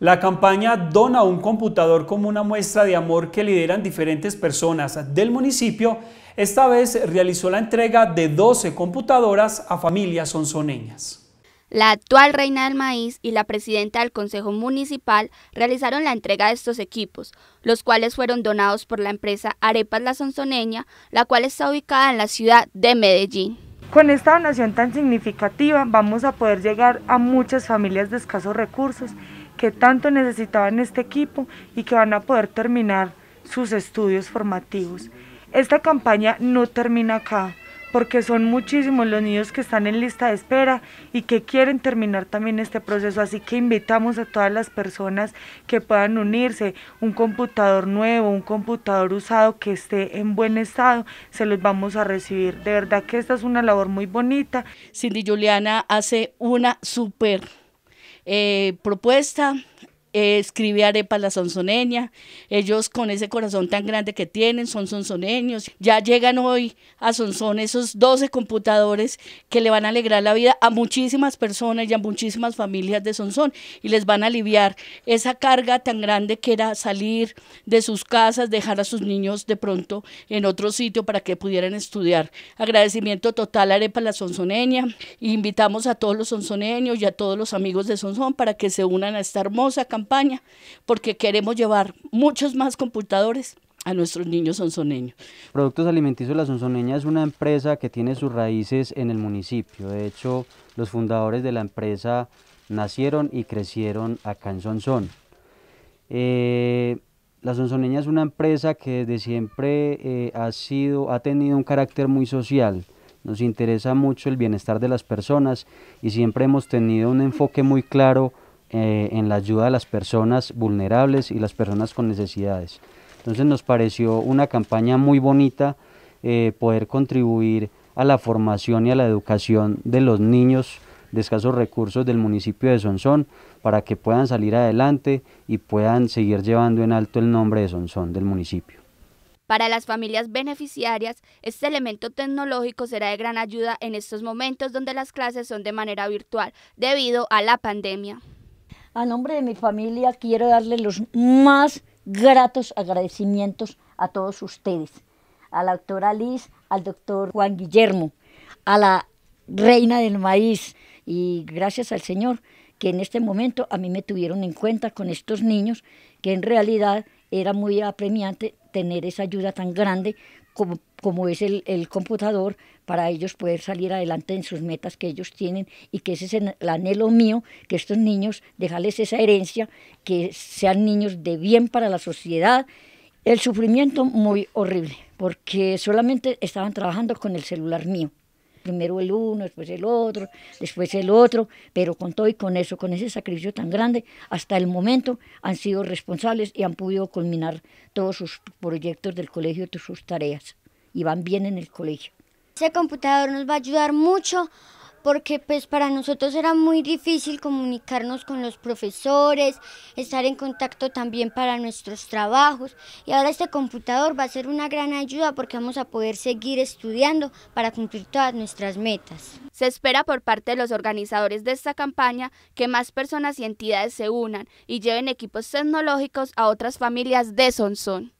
La campaña Dona un computador como una muestra de amor que lideran diferentes personas del municipio, esta vez realizó la entrega de 12 computadoras a familias sonsoneñas. La actual reina del maíz y la presidenta del Consejo Municipal realizaron la entrega de estos equipos, los cuales fueron donados por la empresa Arepas La Sonsoneña, la cual está ubicada en la ciudad de Medellín. Con esta donación tan significativa vamos a poder llegar a muchas familias de escasos recursos que tanto necesitaban este equipo y que van a poder terminar sus estudios formativos. Esta campaña no termina acá porque son muchísimos los niños que están en lista de espera y que quieren terminar también este proceso. Así que invitamos a todas las personas que puedan unirse, un computador nuevo, un computador usado que esté en buen estado, se los vamos a recibir. De verdad que esta es una labor muy bonita. Cindy Juliana hace una súper eh, propuesta eh, escribe Arepa la Sonsoneña. Ellos con ese corazón tan grande que tienen son sonzoneños Ya llegan hoy a Sonsón esos 12 computadores que le van a alegrar la vida a muchísimas personas y a muchísimas familias de Sonzón y les van a aliviar esa carga tan grande que era salir de sus casas, dejar a sus niños de pronto en otro sitio para que pudieran estudiar. Agradecimiento total a Arepa la Sonsoneña. Invitamos a todos los sonzoneños y a todos los amigos de Sonzón para que se unan a esta hermosa campaña porque queremos llevar muchos más computadores a nuestros niños sonzoneños. Productos Alimenticios La Sonzoneña es una empresa que tiene sus raíces en el municipio. De hecho, los fundadores de la empresa nacieron y crecieron acá en Sonsón. Eh, la Sonzoneña es una empresa que desde siempre eh, ha, sido, ha tenido un carácter muy social. Nos interesa mucho el bienestar de las personas y siempre hemos tenido un enfoque muy claro eh, en la ayuda a las personas vulnerables y las personas con necesidades. Entonces nos pareció una campaña muy bonita eh, poder contribuir a la formación y a la educación de los niños de escasos recursos del municipio de Sonsón para que puedan salir adelante y puedan seguir llevando en alto el nombre de Sonsón del municipio. Para las familias beneficiarias, este elemento tecnológico será de gran ayuda en estos momentos donde las clases son de manera virtual debido a la pandemia. A nombre de mi familia quiero darle los más gratos agradecimientos a todos ustedes, a la doctora Liz, al doctor Juan Guillermo, a la reina del maíz y gracias al Señor que en este momento a mí me tuvieron en cuenta con estos niños, que en realidad era muy apremiante tener esa ayuda tan grande como, es el, computador, para ellos poder salir adelante en sus metas que ellos tienen y que ese es el, anhelo mío, que estos niños, dejarles esa herencia, que sean niños de bien para la sociedad. El sufrimiento muy horrible, porque solamente estaban trabajando con el celular mío primero el uno, después el otro, después el otro, pero con todo y con eso, con ese sacrificio tan grande, hasta el momento han sido responsables y han podido culminar todos sus proyectos del colegio, todas sus tareas, y van bien en el colegio. Ese computador nos va a ayudar mucho porque pues para nosotros era muy difícil comunicarnos con los profesores, estar en contacto también para nuestros trabajos y ahora este computador va a ser una gran ayuda porque vamos a poder seguir estudiando para cumplir todas nuestras metas. Se espera por parte de los organizadores de esta campaña que más personas y entidades se unan y lleven equipos tecnológicos a otras familias de Sonson.